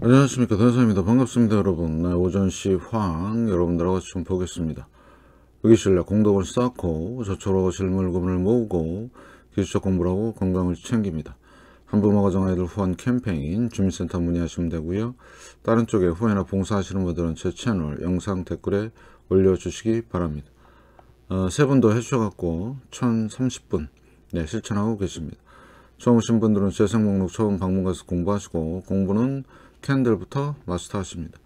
안녕하십니까 변사입니다 반갑습니다 여러분 네, 오전 시황 여러분들하고 좀 보겠습니다 의기실내 공덕을 쌓고 저처로 실물금을 모으고 기술적 공부를 하고 건강을 챙깁니다 한부모 가정아이들 후원 캠페인 주민센터 문의하시면 되고요 다른 쪽에 후원이나 봉사하시는 분들은 제 채널 영상 댓글에 올려주시기 바랍니다 어, 세 분도 해주셔갖고 1030분 네, 실천하고 계십니다 처음 오신 분들은 재생 목록 처음 방문 가서 공부하시고 공부는 캔들부터 마스터하십니다.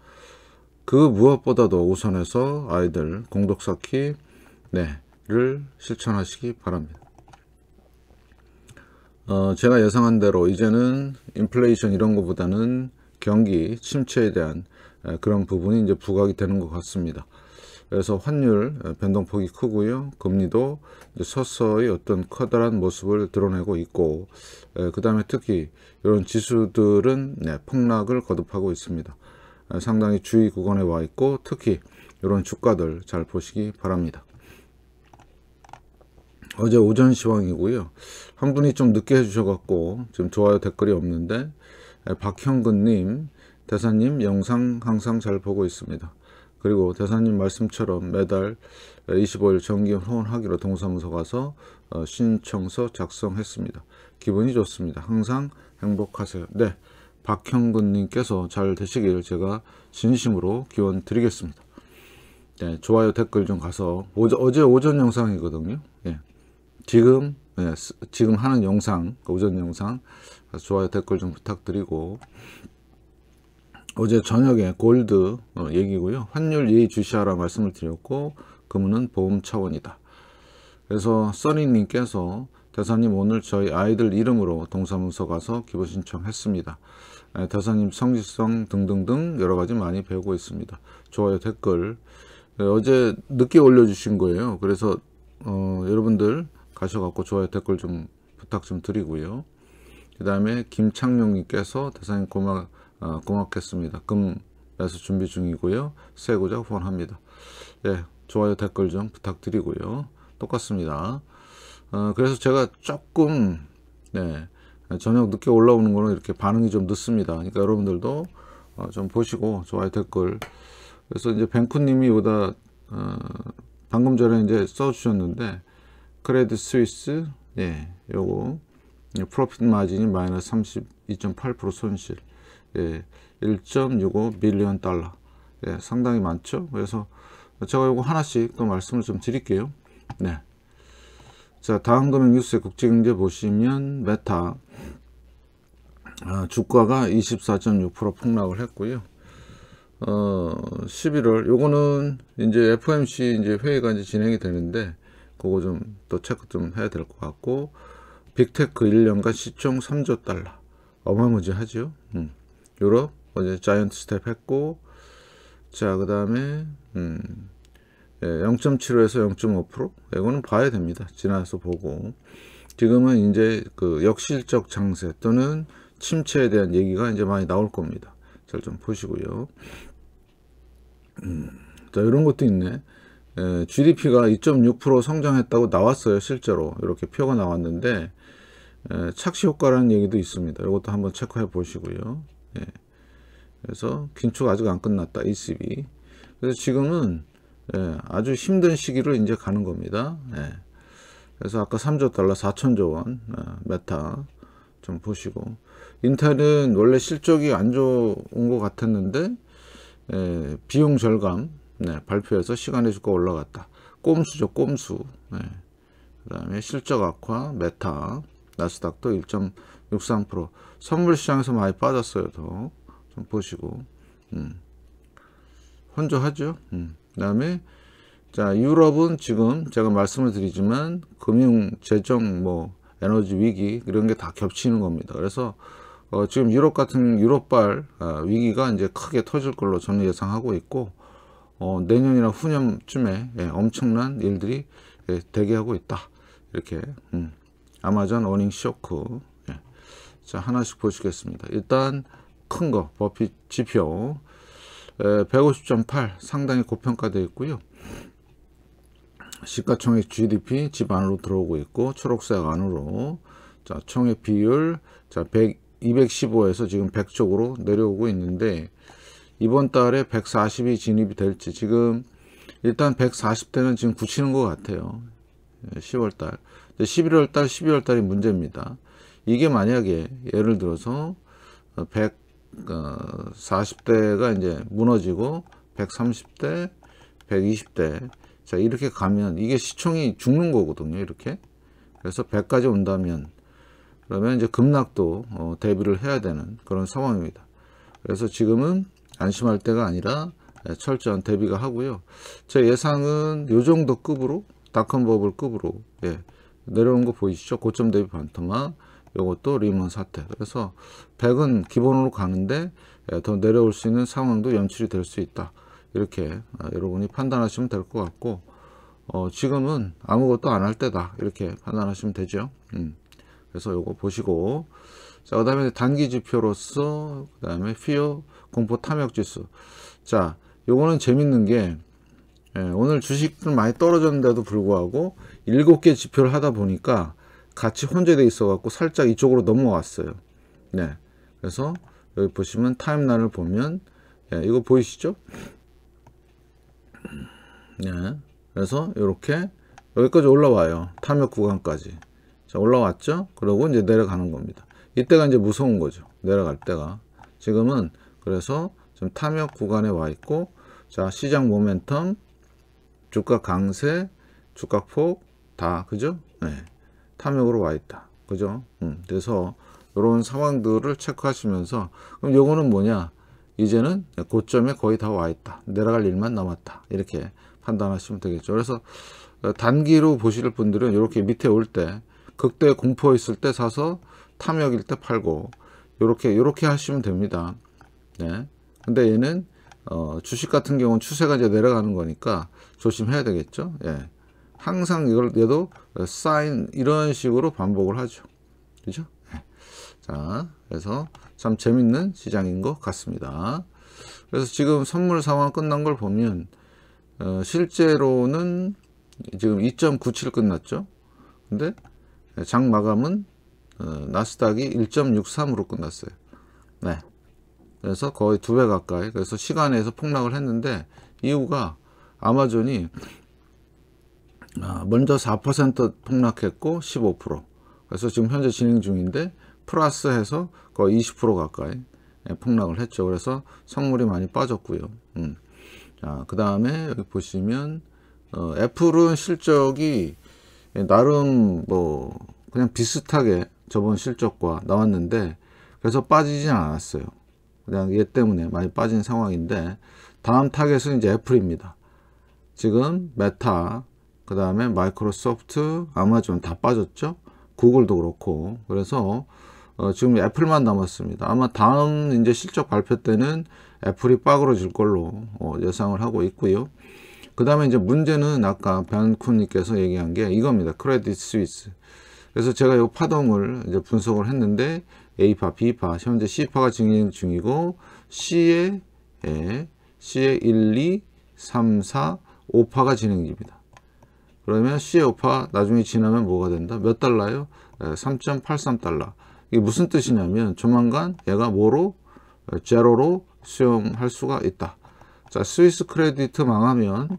그 무엇보다도 우선해서 아이들 공독 쌓기 네를 실천하시기 바랍니다. 어, 제가 예상한 대로 이제는 인플레이션 이런 것보다는 경기 침체에 대한 그런 부분이 이제 부각이 되는 것 같습니다. 그래서 환율 어, 변동폭이 크고요. 금리도 서서히 어떤 커다란 모습을 드러내고 있고 그 다음에 특히 이런 지수들은 네, 폭락을 거듭하고 있습니다. 아, 상당히 주의 구간에 와 있고 특히 이런 주가들 잘 보시기 바랍니다. 어제 오전 시황이고요. 한 분이 좀 늦게 해주셔갖고 지금 좋아요 댓글이 없는데 박형근님 대사님 영상 항상 잘 보고 있습니다. 그리고 대사님 말씀처럼 매달 25일 정기 후원하기로 동사무소 가서 어, 신청서 작성했습니다. 기분이 좋습니다. 항상 행복하세요. 네, 박형근님께서 잘 되시길 제가 진심으로 기원 드리겠습니다. 네, 좋아요 댓글 좀 가서 오저, 어제 오전 영상이거든요. 예, 지금 예, 지금 하는 영상 오전 영상 좋아요 댓글 좀 부탁드리고 어제 저녁에 골드 어, 얘기고요. 환율 예의 주시하라 말씀을 드렸고 금은은 보험 차원이다. 그래서 써니님께서 대사님 오늘 저희 아이들 이름으로 동사무소 가서 기부 신청했습니다. 대사님 성지성 등등등 여러가지 많이 배우고 있습니다. 좋아요 댓글 네, 어제 늦게 올려주신 거예요. 그래서 어, 여러분들 가셔갖고 좋아요 댓글 좀 부탁 좀 드리고요. 그 다음에 김창룡님께서 대사님 고마습 어, 아, 공학했습니다. 금에서 준비 중이고요. 세고자 후원합니다. 예, 좋아요 댓글 좀 부탁드리고요. 똑같습니다. 어, 그래서 제가 조금 네, 저녁 늦게 올라오는 거는 이렇게 반응이 좀 늦습니다. 그러니까 여러분들도 어, 좀 보시고 좋아요 댓글 그래서 이제 뱅쿠님이 보다 어, 방금 전에 이제 써주셨는데 크레딧 스위스 예 요거 프로핏 마진이 마이너스 32.8% 손실 예, 1.65 밀리언 달러 예, 상당히 많죠 그래서 제가 이거 하나씩 또 말씀을 좀 드릴게요 네. 자 다음 금융 뉴스의 국제경제 보시면 메타 아, 주가가 24.6% 폭락을 했고요 어, 11월 요거는 이제 FMC 이제 회의가 이제 진행이 되는데 그거 좀 또 체크 좀 해야 될 것 같고 빅테크 1년간 시총 3조 달러 어마무지하죠 유럽 어제 자이언트 스텝 했고 자그 다음에 음, 예, 0.75에서 0.5% 이거는 봐야 됩니다 지나서 보고 지금은 이제 그 역실적 장세 또는 침체에 대한 얘기가 이제 많이 나올 겁니다 잘 좀 보시고요 음, 자 이런 것도 있네 예, GDP가 2.6% 성장했다고 나왔어요 실제로 이렇게 표가 나왔는데 예, 착시 효과라는 얘기도 있습니다 이것도 한번 체크해 보시고요 예. 그래서 긴축 아직 안 끝났다 ECB 그래서 지금은 예, 아주 힘든 시기를 이제 가는 겁니다 예. 그래서 아까 3조 달러 4천조 원 예, 메타 좀 보시고 인텔은 원래 실적이 안 좋은 것 같았는데 예, 비용 절감 네, 발표해서 시간이 주가 올라갔다 꼼수죠 꼼수 예. 네. 그 다음에 실적 악화 메타 나스닥도 1.63% 선물 시장에서 많이 빠졌어요. 더좀 보시고 음. 혼조하죠. 음. 그다음에 자 유럽은 지금 제가 말씀을 드리지만 금융 재정 뭐 에너지 위기 이런 게 다 겹치는 겁니다. 그래서 어, 지금 유럽 같은 유럽발 어, 아, 위기가 이제 크게 터질 걸로 저는 예상하고 있고 어, 내년이나 후년쯤에 예, 엄청난 일들이 예, 대기하고 있다. 이렇게 음. 아마존 어닝 쇼크 자, 하나씩 보시겠습니다. 일단 큰 거, 버핏 지표 150.8 상당히 고평가되어 있고요. 시가총액 GDP 집 안으로 들어오고 있고 초록색 안으로 자 총액 비율 자 100, 215에서 지금 100 쪽으로 내려오고 있는데 이번 달에 140이 진입이 될지 지금 일단 140대는 지금 굳히는 것 같아요. 10월달 예, 11월달 12월달이 문제입니다. 이게 만약에 예를 들어서 140대가 어, 이제 무너지고 130대, 120대 자 이렇게 가면 이게 시총이 죽는 거거든요 이렇게 그래서 100까지 온다면 그러면 이제 급락도 어, 대비를 해야 되는 그런 상황입니다 그래서 지금은 안심할 때가 아니라 예, 철저한 대비가 하고요 제 예상은 요 정도 급으로 닷컴버블 급으로 예, 내려온 거 보이시죠 고점 대비 반토막 요것도 리먼 사태 그래서 100은 기본으로 가는데 예, 더 내려올 수 있는 상황도 연출이 될 수 있다 이렇게 아, 여러분이 판단하시면 될 것 같고 어, 지금은 아무것도 안 할 때다 이렇게 판단하시면 되죠 음. 그래서 요거 보시고 자그 다음에 단기 지표로서 그 다음에 피어 공포 탐욕 지수 자 요거는 재밌는 게 예, 오늘 주식은 많이 떨어졌는데도 불구하고 7개 지표를 하다 보니까 같이 혼재되어 있어 갖고 살짝 이쪽으로 넘어왔어요 네 그래서 여기 보시면 타임라인을 보면 예, 이거 보이시죠 네 그래서 이렇게 여기까지 올라와요 탐욕 구간까지 자 올라왔죠 그러고 이제 내려가는 겁니다 이때가 이제 무서운 거죠 내려갈 때가 지금은 그래서 지금 탐욕 구간에 와 있고 자 시장 모멘텀 주가 강세 주가 폭다 그죠 네. 탐욕으로 와 있다. 그죠? 음, 그래서 이런 상황들을 체크하시면서 그럼 요거는 뭐냐? 이제는 고점에 거의 다 와 있다. 내려갈 일만 남았다. 이렇게 판단하시면 되겠죠. 그래서 어, 단기로 보실 분들은 이렇게 밑에 올 때 극대 공포 있을 때 사서 탐욕일 때 팔고 이렇게 이렇게 하시면 됩니다. 네. 근데 얘는 어, 주식 같은 경우는 추세가 이제 내려가는 거니까 조심해야 되겠죠. 예. 항상 이걸 얘도 사인 이런 식으로 반복을 하죠. 그죠? 예. 자, 그래서 참 재밌는 시장인 것 같습니다. 그래서 지금 선물 상황 끝난 걸 보면 어, 실제로는 지금 2.97 끝났죠. 근데 장 마감은 어, 나스닥이 1.63으로 끝났어요. 네. 그래서 거의 두 배 가까이 그래서 시간에서 폭락을 했는데 이유가 아마존이 아, 먼저 4% 폭락했고 15% 그래서 지금 현재 진행 중인데 플러스 해서 거의 20% 가까이 예, 폭락을 했죠. 그래서 성물이 많이 빠졌고요. 음. 자, 그 다음에 여기 보시면 어, 애플은 실적이 나름 뭐 그냥 비슷하게 저번 실적과 나왔는데 그래서 빠지진 않았어요. 그냥 얘 때문에 많이 빠진 상황인데 다음 타겟은 이제 애플입니다. 지금 메타 그 다음에 마이크로소프트, 아마존 다 빠졌죠. 구글도 그렇고 그래서 어, 지금 애플만 남았습니다. 아마 다음 이제 실적 발표 때는 애플이 빠그러질 걸로 어, 예상을 하고 있고요. 그 다음에 이제 문제는 아까 변쿤님께서 얘기한 게 이겁니다. 크레딧 스위스. 그래서 제가 이 파동을 이제 분석을 했는데 A파, B파, 현재 C파가 진행 중이고 C에 예, C에 1, 2, 3, 4, 5파가 진행 중입니다. 그러면 CEO파 나중에 지나면 뭐가 된다? 몇 달러요? 3.83달러. 예, 이게 무슨 뜻이냐면 조만간 얘가 뭐로? 예, 제로로 수용할 수가 있다. 자, 스위스 크레디트 망하면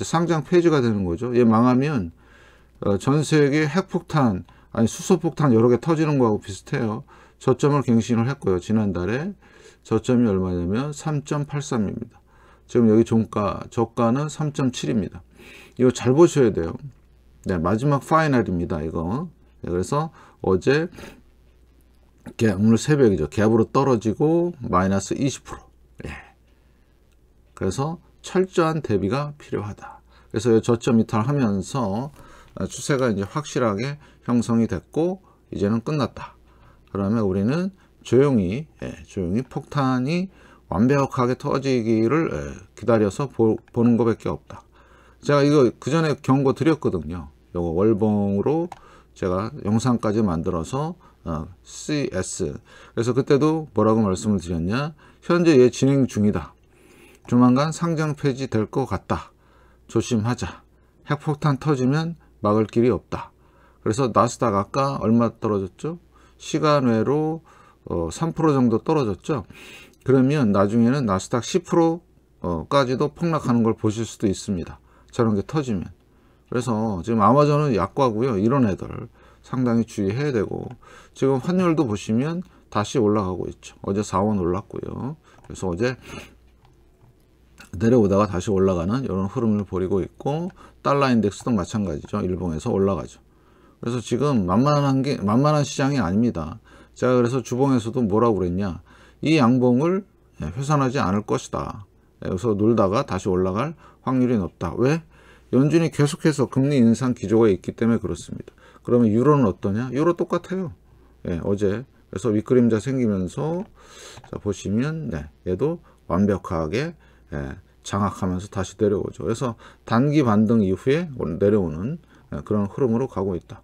상장 폐지가 되는 거죠. 얘 망하면 어, 전 세계 핵폭탄, 아니 수소폭탄 여러 개 터지는 거하고 비슷해요. 저점을 갱신을 했고요. 지난달에 저점이 얼마냐면 3.83입니다. 지금 여기 종가, 저가는 3.7입니다. 이거 잘 보셔야 돼요. 네, 마지막 파이널입니다. 이거. 네, 그래서 어제 오늘 새벽이죠. 갭으로 떨어지고 마이너스 20%. 예. 그래서 철저한 대비가 필요하다. 그래서 저점 이탈하면서 추세가 이제 확실하게 형성이 됐고 이제는 끝났다. 그러면 우리는 조용히 예, 조용히 폭탄이 완벽하게 터지기를 예, 기다려서 보, 보는 것밖에 없다. 제가 이거 그 전에 경고 드렸거든요. 요거 월봉으로 제가 영상까지 만들어서 어, CS 그래서 그때도 뭐라고 말씀을 드렸냐 현재 예 진행 중이다 조만간 상장 폐지 될 것 같다 조심하자 핵폭탄 터지면 막을 길이 없다 그래서 나스닥 아까 얼마 떨어졌죠 시간외로 어, 3% 정도 떨어졌죠 그러면 나중에는 나스닥 10% 까지도 폭락하는 걸 보실 수도 있습니다 저런 게 터지면. 그래서 지금 아마존은 약과고요. 이런 애들 상당히 주의해야 되고 지금 환율도 보시면 다시 올라가고 있죠. 어제 4원 올랐고요. 그래서 어제 내려오다가 다시 올라가는 이런 흐름을 보이고 있고 달러 인덱스도 마찬가지죠. 일봉에서 올라가죠. 그래서 지금 만만한 게 만만한 시장이 아닙니다. 제가 그래서 주봉에서도 뭐라고 그랬냐. 이 양봉을 회산하지 예, 않을 것이다. 네, 여기서 놀다가 다시 올라갈 확률이 높다. 왜? 연준이 계속해서 금리 인상 기조가 있기 때문에 그렇습니다. 그러면 유로는 어떠냐? 유로 똑같아요. 예, 어제 그래서 윗그림자 생기면서 자, 보시면 네, 얘도 완벽하게 예, 장악하면서 다시 내려오죠. 그래서 단기 반등 이후에 내려오는 예, 그런 흐름으로 가고 있다.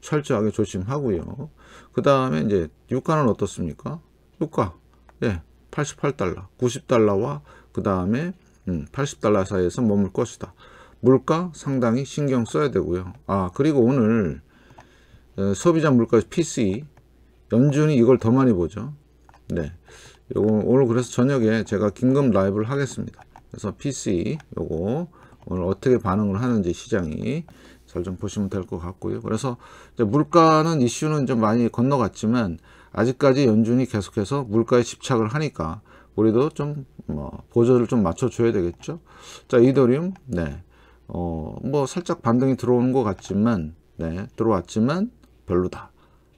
철저하게 조심하고요. 그 다음에 이제 유가는 어떻습니까? 유가 예, 88달러, 90달러와 그 다음에 80달러 음, 사이에서 머물 것이다. 물가 상당히 신경 써야 되고요. 아 그리고 오늘 어, 소비자 물가 PCE 연준이 이걸 더 많이 보죠. 네, 요거 오늘 그래서 저녁에 제가 긴급 라이브를 하겠습니다. 그래서 PCE 요거 오늘 어떻게 반응을 하는지 시장이 잘 좀 보시면 될 것 같고요. 그래서 물가는 이슈는 좀 많이 건너갔지만 아직까지 연준이 계속해서 물가에 집착을 하니까 우리도 좀뭐 보조를 좀 맞춰줘야 되겠죠. 자, 이더리움, 네, 어, 뭐 살짝 반등이 들어오는 것 같지만, 네, 들어왔지만 별로다.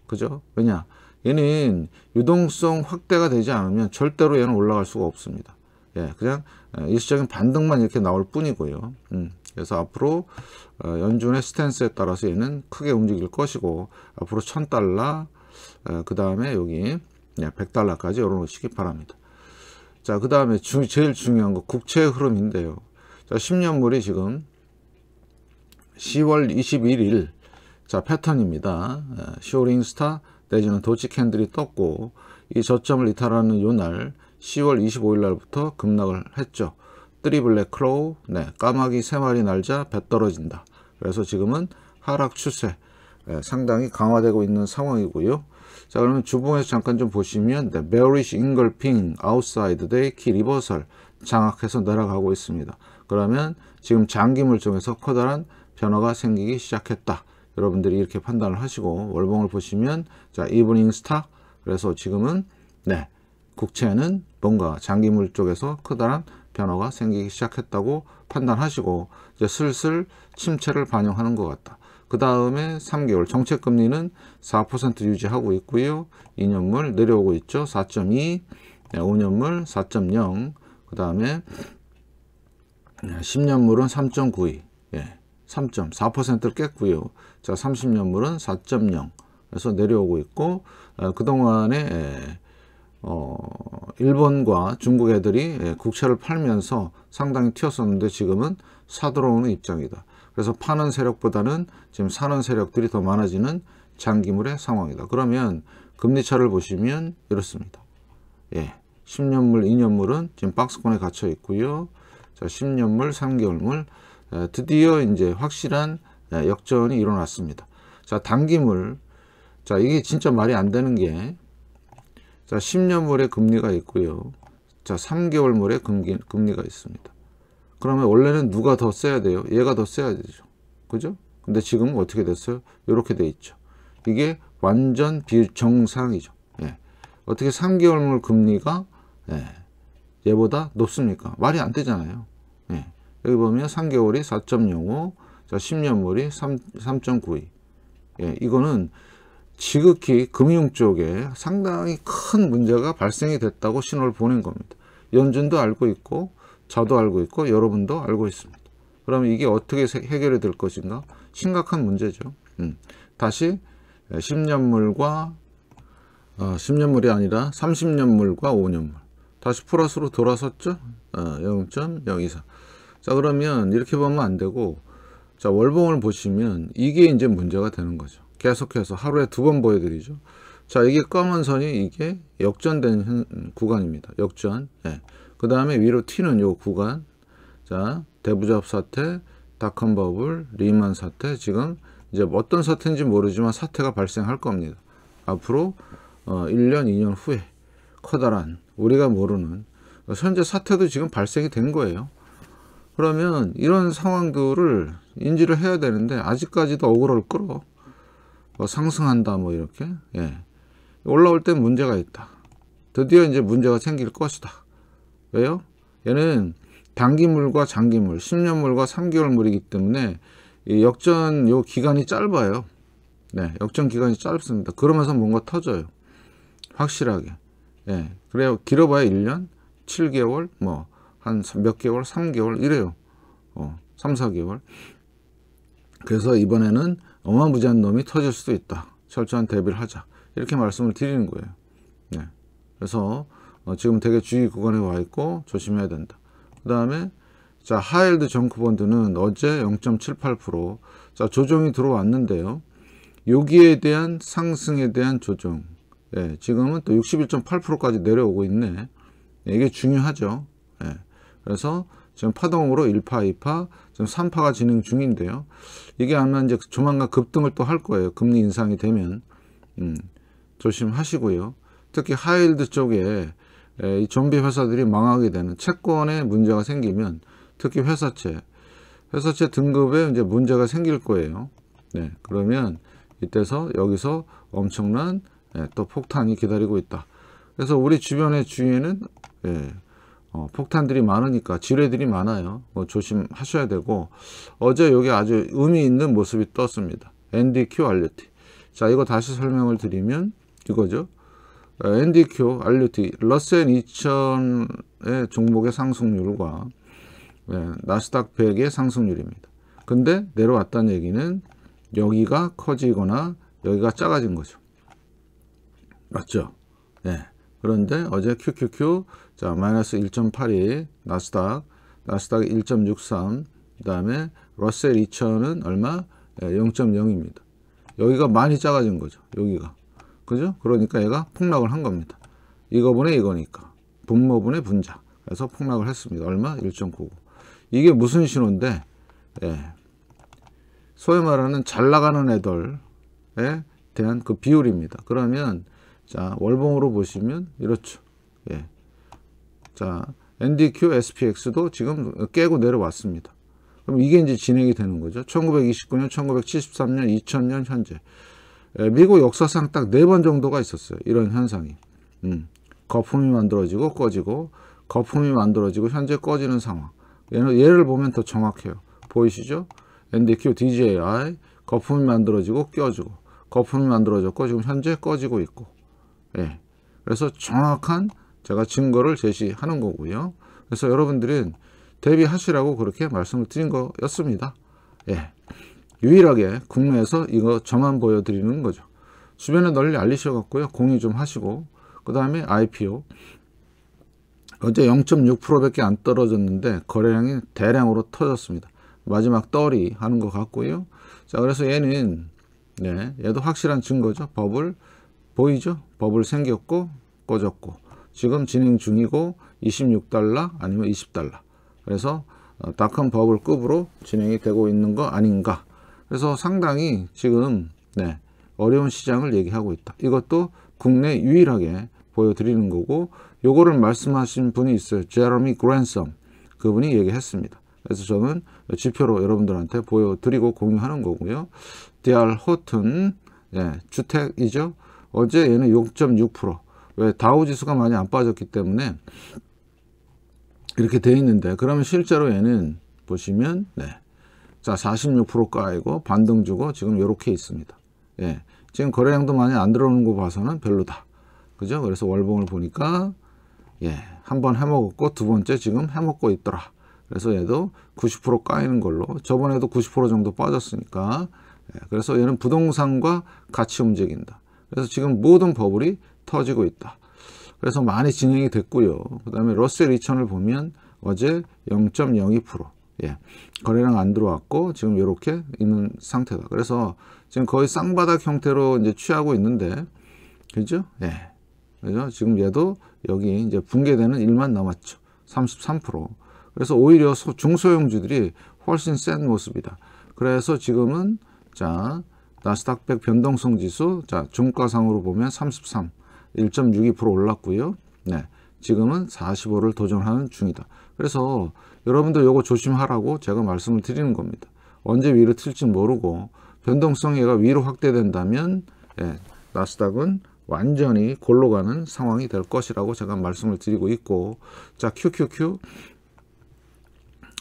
그죠? 왜냐? 얘는 유동성 확대가 되지 않으면 절대로 얘는 올라갈 수가 없습니다. 예, 그냥 예, 일시적인 반등만 이렇게 나올 뿐이고요. 음, 그래서 앞으로 어, 연준의 스탠스에 따라서 얘는 크게 움직일 것이고 앞으로 1000달러 어, 그 다음에 여기 100달러까지 열어놓으시기 바랍니다. 자, 그 다음에 제일 중요한 거 국채 흐름인데요. 자, 10년물이 지금 10월 21일 자 패턴입니다. 예, 쇼링스타 내지는 도치 캔들이 떴고 이 저점을 이탈하는 요 날 10월 25일 날부터 급락을 했죠. 트리블랙 크로우, 네, 까마귀 3마리 날자 배 떨어진다. 그래서 지금은 하락 추세 예, 상당히 강화되고 있는 상황이고요. 자 그러면 주봉에서 잠깐 좀 보시면 네, bearish engulfing outside day 키 리버설 장악해서 내려가고 있습니다. 그러면 지금 장기 물종에서 커다란 변화가 생기기 시작했다. 여러분들이 이렇게 판단을 하시고 월봉을 보시면 자 이브닝 스타 그래서 지금은 네 국채는 뭔가 장기물 쪽에서 커다란 변화가 생기기 시작했다고 판단하시고 이제 슬슬 침체를 반영하는 것 같다. 그 다음에 3개월 정책금리는 4% 유지하고 있고요. 2년물 내려오고 있죠. 4.2, 5년물 4.0, 그 다음에 10년물은 3.92, 예, 3.4%를 깼고요. 자, 30년물은 4.0, 그래서 내려오고 있고 어, 그동안에 예, 어, 일본과 중국 애들이 예, 국채를 팔면서 상당히 튀었었는데 지금은 사들어오는 입장이다. 그래서 파는 세력보다는 지금 사는 세력들이 더 많아지는 장기물의 상황이다. 그러면 금리차를 보시면 이렇습니다. 예. 10년물, 2년물은 지금 박스권에 갇혀 있고요. 자, 10년물, 3개월물 예, 드디어 이제 확실한 예, 역전이 일어났습니다. 자, 단기물. 자, 이게 진짜 말이 안 되는 게 자, 10년물에 금리가 있고요. 자, 3개월물에 금리, 금리가 있습니다. 그러면 원래는 누가 더 써야 돼요? 얘가 더 써야 되죠. 그죠? 근데 지금 어떻게 됐어요? 이렇게 돼 있죠. 이게 완전 비정상이죠. 예. 어떻게 3개월물 금리가 예. 얘보다 높습니까? 말이 안 되잖아요. 예. 여기 보면 3개월이 4.05, 자 10년물이 3, 9 2 예. 이거는 지극히 금융 쪽에 상당히 큰 문제가 발생이 됐다고 신호를 보낸 겁니다. 연준도 알고 있고 저도 알고 있고 여러분도 알고 있습니다. 그러면 이게 어떻게 해결이 될 것인가? 심각한 문제죠. 음. 다시 10년물과 예, 어, 10년물이 아니라 30년물과 5년물 다시 플러스로 돌아섰죠. 어, 0.024. 자 그러면 이렇게 보면 안 되고 자 월봉을 보시면 이게 이제 문제가 되는 거죠. 계속해서 하루에 두 번 보여드리죠. 자 이게 검은 선이 이게 역전된 구간입니다. 역전. 예. 그 다음에 위로 튀는 요 구간 자 대부잡 사태 닷컴 버블 리만 사태 지금 이제 어떤 사태인지 모르지만 사태가 발생할 겁니다 앞으로 어, 1년 2년 후에 커다란 우리가 모르는 현재 사태도 지금 발생이 된 거예요 그러면 이런 상황들을 인지를 해야 되는데 아직까지도 억울을 끌어 뭐 상승한다 뭐 이렇게 예. 올라올 때 문제가 있다 드디어 이제 문제가 생길 것이다 왜요? 얘는 단기물과 장기물, 10년물과 3개월물이기 때문에 역전 요 기간이 짧아요. 네, 역전 기간이 짧습니다. 그러면서 뭔가 터져요. 확실하게. 네, 그래요. 길어봐야 1년, 7개월, 뭐, 한 몇 개월, 3개월, 이래요. 어, 3, 4개월. 그래서 이번에는 어마무지한 놈이 터질 수도 있다. 철저한 대비를 하자. 이렇게 말씀을 드리는 거예요. 네. 그래서 어, 지금 되게 주의 구간에 와 있고 조심해야 된다. 그 다음에 자 하일드 정크본드는 어제 0.78%자 조정이 들어왔는데요. 여기에 대한 상승에 대한 조정 예, 지금은 또 61.8%까지 내려오고 있네. 예, 이게 중요하죠. 예, 그래서 지금 파동으로 1파, 2파, 지금 3파가 진행 중인데요. 이게 아마 이제 조만간 급등을 또 할 거예요. 금리 인상이 되면. 음, 조심하시고요. 특히 하일드 쪽에 예, 이 좀비 회사들이 망하게 되는 채권에 문제가 생기면 특히 회사채, 회사채 등급에 이제 문제가 생길 거예요. 네, 그러면 이때서 여기서 엄청난 예, 또 폭탄이 기다리고 있다. 그래서 우리 주변의 주위에는 예, 어, 폭탄들이 많으니까 지뢰들이 많아요. 뭐 조심하셔야 되고 어제 여기 아주 의미 있는 모습이 떴습니다. NDQRT. 자 이거 다시 설명을 드리면 이거죠. NDQ, 어, 알류티, 러셀 2000의 종목의 상승률과 예, 나스닥 100의 상승률입니다. 근데 내려왔다는 얘기는 여기가 커지거나 여기가 작아진 거죠. 맞죠? 네. 그런데 어제 QQQ 자 마이너스 1.82 나스닥 나스닥 1.63그 다음에 러셀 2000은 얼마? 0.0입니다. 예, 여기가 많이 작아진 거죠. 여기가 그죠? 그러니까 얘가 폭락을 한 겁니다. 이거분의 이거니까. 분모분의 분자. 그래서 폭락을 했습니다. 얼마? 1.99. 이게 무슨 신호인데, 예. 소위 말하는 잘 나가는 애들에 대한 그 비율입니다. 그러면, 자, 월봉으로 보시면, 이렇죠. 예. 자, NDQ, SPX도 지금 깨고 내려왔습니다. 그럼 이게 이제 진행이 되는 거죠. 1929년, 1973년, 2000년 현재. 예, 미국 역사상 딱 네 번 정도가 있었어요. 이런 현상이. 음. 거품이 만들어지고 꺼지고 거품이 만들어지고 현재 꺼지는 상황. 얘는 얘를 보면 더 정확해요. 보이시죠? NDQ DJI 거품이 만들어지고 껴지고 거품이 만들어졌고 지금 현재 꺼지고 있고. 예. 그래서 정확한 제가 증거를 제시하는 거고요. 그래서 여러분들은 대비하시라고 그렇게 말씀을 드린 거였습니다. 예. 유일하게 국내에서 이거 저만 보여드리는 거죠. 주변에 널리 알리셔갖고요. 공유 좀 하시고 그 다음에 IPO 어제 0.6%밖에 안 떨어졌는데 거래량이 대량으로 터졌습니다. 마지막 떨이 하는 것 같고요. 자 그래서 얘는 네, 얘도 확실한 증거죠. 버블 보이죠? 버블 생겼고 꺼졌고 지금 진행 중이고 26달러 아니면 20달러 그래서 어, 닷컴 버블급으로 진행이 되고 있는 거 아닌가 그래서 상당히 지금 네, 어려운 시장을 얘기하고 있다. 이것도 국내 유일하게 보여드리는 거고 요거를 말씀하신 분이 있어요. 제러미 그랜섬 그분이 얘기했습니다. 그래서 저는 지표로 여러분들한테 보여드리고 공유하는 거고요. 디알 호튼 예, 주택이죠. 어제 얘는 6.6%왜 다우지수가 많이 안 빠졌기 때문에 이렇게 돼 있는데 그러면 실제로 얘는 보시면 네, 자, 46%가이고 반등 주고 지금 이렇게 있습니다. 예. 지금 거래량도 많이 안 들어오는 거 봐서는 별로다. 그죠? 그래서 월봉을 보니까 예, 한 번 해먹었고 두 번째 지금 해먹고 있더라. 그래서 얘도 90% 까이는 걸로 저번에도 90% 정도 빠졌으니까 예, 그래서 얘는 부동산과 같이 움직인다. 그래서 지금 모든 버블이 터지고 있다. 그래서 많이 진행이 됐고요. 그 다음에 러셀 2000을 보면 어제 0.02% 예. 거래량 안 들어왔고 지금 이렇게 있는 상태다. 그래서 지금 거의 쌍바닥 형태로 이제 취하고 있는데 그죠? 예. 그죠? 지금 얘도 여기 이제 붕괴되는 일만 남았죠. 33%. 그래서 오히려 소, 중소형주들이 훨씬 센 모습이다. 그래서 지금은 자, 나스닥 100 변동성 지수 자, 종가상으로 보면 33 1.62% 올랐고요. 네. 지금은 45를 도전하는 중이다. 그래서 여러분들 요거 조심하라고 제가 말씀을 드리는 겁니다. 언제 위로 튈지 모르고 변동성이 얘가 위로 확대된다면 예, 나스닥은 완전히 골로 가는 상황이 될 것이라고 제가 말씀을 드리고 있고 자 QQQ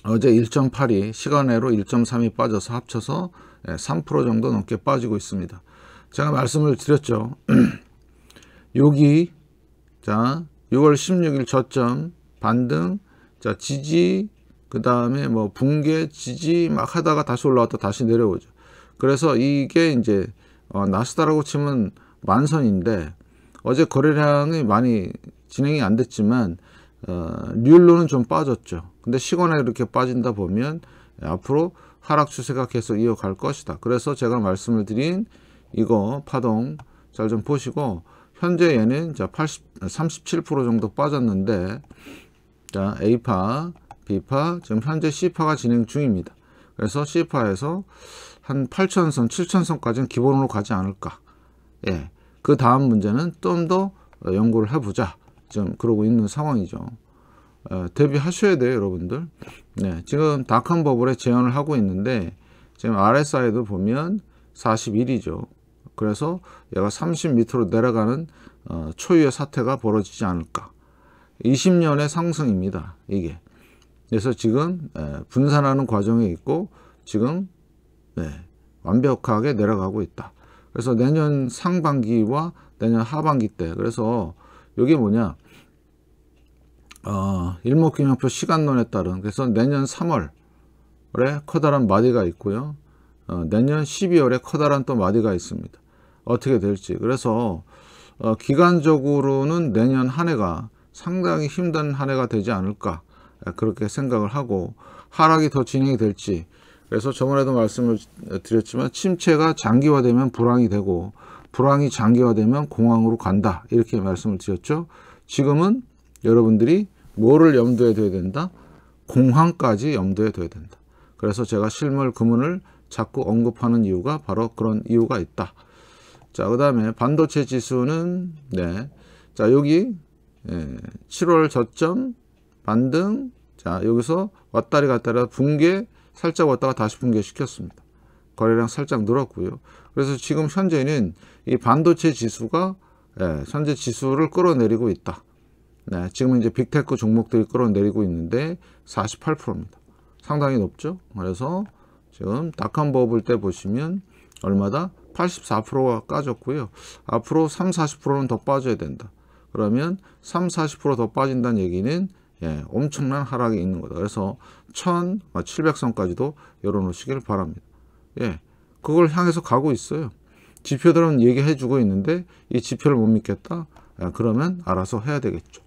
어제 1.8이 시간외로 1.3이 빠져서 합쳐서 3% 예, 정도 넘게 빠지고 있습니다. 제가 말씀을 드렸죠. 여기 자 6월 16일 저점 반등 자, 지지, 그 다음에 뭐 붕괴, 지지 막 하다가 다시 올라왔다 다시 내려오죠. 그래서 이게 이제 어, 나스다라고 치면 만선인데 어제 거래량이 많이 진행이 안 됐지만 어, 뉴율로는 좀 빠졌죠. 근데 시간에 이렇게 빠진다 보면 앞으로 하락 추세가 계속 이어갈 것이다. 그래서 제가 말씀을 드린 이거 파동 잘 좀 보시고 현재 얘는 자 80, 37% 정도 빠졌는데 자, A파, B파, 지금 현재 C파가 진행 중입니다. 그래서 C파에서 한8천선7천선까지는 기본으로 가지 않을까. 예. 그 다음 문제는 좀 더 연구를 해보자. 지금 그러고 있는 상황이죠. 예, 대비하셔야 돼요, 여러분들. 네, 지금 다큰 버블에 재현을 하고 있는데, 지금 RSI도 보면 41이죠. 그래서 얘가 30m로 내려가는 어, 초유의 사태가 벌어지지 않을까. 20년의 상승입니다. 이게. 그래서 지금 예, 분산하는 과정에 있고 지금 예, 완벽하게 내려가고 있다. 그래서 내년 상반기와 내년 하반기 때 그래서 여기 뭐냐 어, 일목균형표 시간론에 따른 그래서 내년 3월에 커다란 마디가 있고요. 어, 내년 12월에 커다란 또 마디가 있습니다. 어떻게 될지 그래서 어, 기간적으로는 내년 한 해가 상당히 힘든 한 해가 되지 않을까 예, 그렇게 생각을 하고 하락이 더 진행이 될지 그래서 저번에도 말씀을 드렸지만 침체가 장기화되면 불황이 되고 불황이 장기화되면 공황으로 간다 이렇게 말씀을 드렸죠 지금은 여러분들이 뭐를 염두에 둬야 된다 공황까지 염두에 둬야 된다 그래서 제가 실물 금은을 자꾸 언급하는 이유가 바로 그런 이유가 있다 자그 다음에 반도체 지수는 네 자 여기 예, 7월 저점 반등 자 여기서 왔다리 갔다리 붕괴 살짝 왔다가 다시 붕괴 시켰습니다 거래량 살짝 늘었고요 그래서 지금 현재는 이 반도체 지수가 예, 현재 지수를 끌어내리고 있다 네, 지금 이제 빅테크 종목들이 끌어내리고 있는데 48%입니다 상당히 높죠 그래서 지금 닷컴 버블 때 보시면 얼마다 84%가 까졌고요 앞으로 3, 40%는 더 빠져야 된다 그러면 3, 40%더 빠진다는 얘기는 예, 엄청난 하락이 있는 거다. 그래서 1,700선까지도 뭐 열어놓으시길 바랍니다. 예, 그걸 향해서 가고 있어요. 지표들은 얘기해 주고 있는데 이 지표를 못 믿겠다? 예, 그러면 알아서 해야 되겠죠.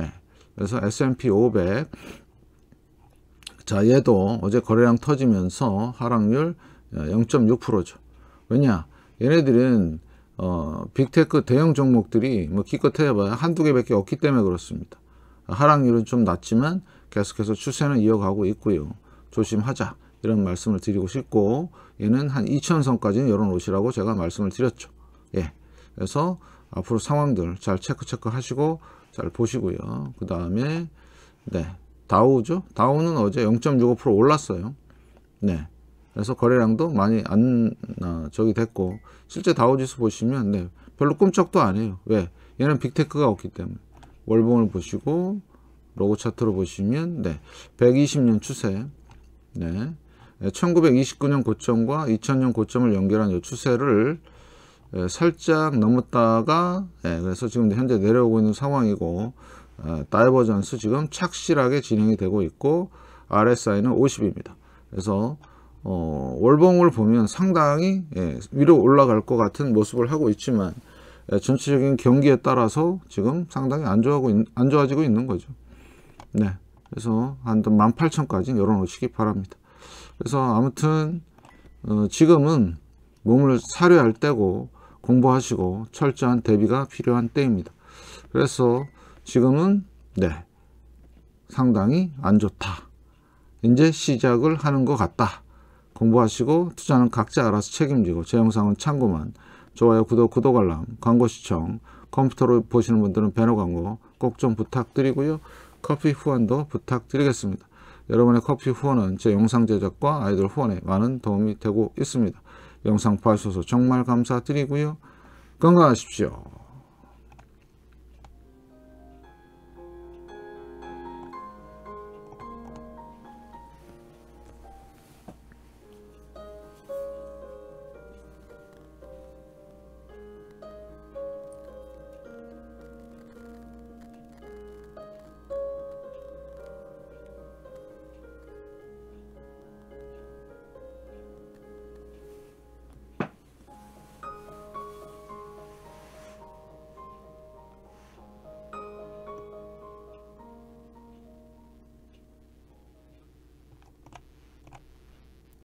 예, 그래서 S&P 500 자, 얘도 어제 거래량 터지면서 하락률 0.6%죠. 예, 왜냐? 얘네들은 어, 빅테크 대형 종목들이 뭐 기껏 해봐야 한두 개밖에 없기 때문에 그렇습니다. 하락률은 좀 낮지만 계속해서 추세는 이어가고 있고요. 조심하자 이런 말씀을 드리고 싶고 얘는 한 2천선까지는 열어놓으시라고 제가 말씀을 드렸죠. 예, 그래서 앞으로 상황들 잘 체크 체크 하시고 잘 보시고요. 그 다음에 네 다우죠. 다우는 어제 0.65% 올랐어요. 네. 그래서 거래량도 많이 안 어, 저기 됐고 실제 다우지수 보시면 네, 별로 꿈쩍도 안 해요. 왜? 얘는 빅테크가 없기 때문에 월봉을 보시고 로고 차트로 보시면 네, 120년 추세 네, 1929년 고점과 2000년 고점을 연결한 요 추세를 예, 살짝 넘었다가 예, 그래서 지금 현재 내려오고 있는 상황이고 예, 다이버전스 지금 착실하게 진행이 되고 있고 RSI는 50입니다. 그래서 어, 월봉을 보면 상당히 예, 위로 올라갈 것 같은 모습을 하고 있지만 예, 전체적인 경기에 따라서 지금 상당히 안, 좋아하고 있, 안 좋아지고 있는 거죠. 네, 그래서 한 18,000까지 열어놓으시기 바랍니다. 그래서 아무튼 어, 지금은 몸을 사려할 때고 공부하시고 철저한 대비가 필요한 때입니다. 그래서 지금은 네 상당히 안 좋다. 이제 시작을 하는 것 같다. 공부하시고 투자는 각자 알아서 책임지고 제 영상은 참고만 좋아요, 구독, 구독 알람, 광고 시청, 컴퓨터로 보시는 분들은 배너 광고 꼭 좀 부탁드리고요. 커피 후원도 부탁드리겠습니다. 여러분의 커피 후원은 제 영상 제작과 아이돌 후원에 많은 도움이 되고 있습니다. 영상 봐주셔서 정말 감사드리고요. 건강하십시오.